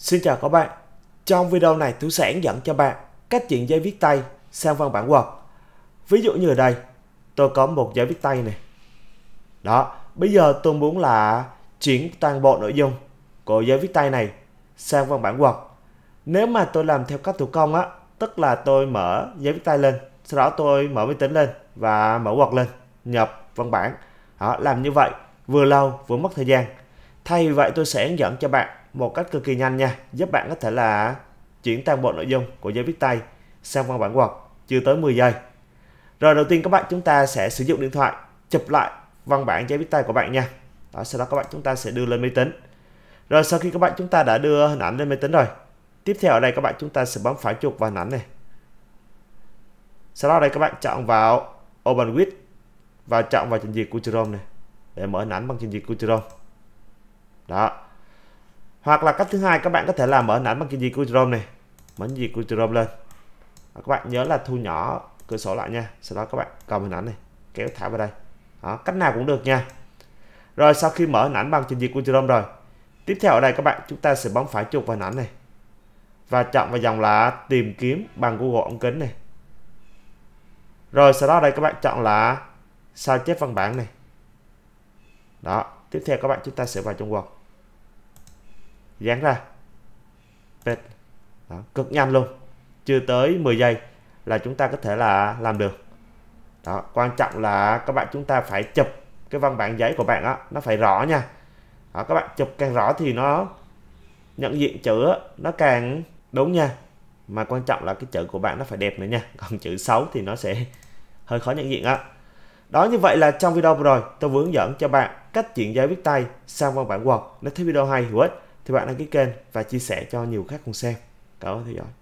Xin chào các bạn. Trong video này tôi sẽ dẫn cho bạn cách chuyển giấy viết tay sang văn bản Word. Ví dụ như ở đây, tôi có một giấy viết tay này. Đó, bây giờ tôi muốn là chuyển toàn bộ nội dung của giấy viết tay này sang văn bản Word. Nếu mà tôi làm theo cách thủ công á, tức là tôi mở giấy viết tay lên, sau đó tôi mở máy tính lên và mở Word lên, nhập văn bản. Đó, làm như vậy vừa lâu vừa mất thời gian. Thay vì vậy tôi sẽ dẫn cho bạn một cách cực kỳ nhanh nha, giúp bạn có thể là chuyển toàn bộ nội dung của giấy viết tay sang văn bản Word chưa tới 10 giây. Rồi đầu tiên các bạn chúng ta sẽ sử dụng điện thoại chụp lại văn bản giấy viết tay của bạn nha. Đó, sau đó các bạn chúng ta sẽ đưa lên máy tính. Rồi sau khi các bạn chúng ta đã đưa hình ảnh lên máy tính rồi, tiếp theo ở đây các bạn chúng ta sẽ bấm phải chuột vào hình ảnh này. Sau đó đây các bạn chọn vào Open with và chọn vào trình duyệt của Chrome này để mở hình ảnh bằng trình duyệt của Chrome. Đó hoặc là cách thứ hai các bạn có thể làm mở ảnh bằng cái gì của Chrome này mở gì của Chrome lên à, các bạn nhớ là thu nhỏ cửa sổ lại nha sau đó các bạn cầm hình ảnh này kéo thả vào đây đó, cách nào cũng được nha rồi sau khi mở hình ảnh bằng trình duyệt của Chrome rồi tiếp theo ở đây các bạn chúng ta sẽ bấm phải chuột vào hình ảnh này và chọn vào dòng là tìm kiếm bằng Google ống kính này rồi sau đó đây các bạn chọn là sao chép văn bản này đó tiếp theo các bạn chúng ta sẽ vào trong Word dán ra Tết. Đó, cực nhanh luôn chưa tới 10 giây là chúng ta có thể là làm được đó quan trọng là các bạn chúng ta phải chụp cái văn bản giấy của bạn đó nó phải rõ nha đó, các bạn chụp càng rõ thì nó nhận diện chữ nó càng đúng nha mà quan trọng là cái chữ của bạn nó phải đẹp nữa nha còn chữ xấu thì nó sẽ hơi khó nhận diện á đó. đó như vậy là trong video vừa rồi tôi vừa hướng dẫn cho bạn cách chuyển giấy viết tay sang văn bản Word nếu thấy video hay hữu ích thì bạn đăng ký kênh và chia sẻ cho nhiều khác cùng xem cảm ơn theo dõi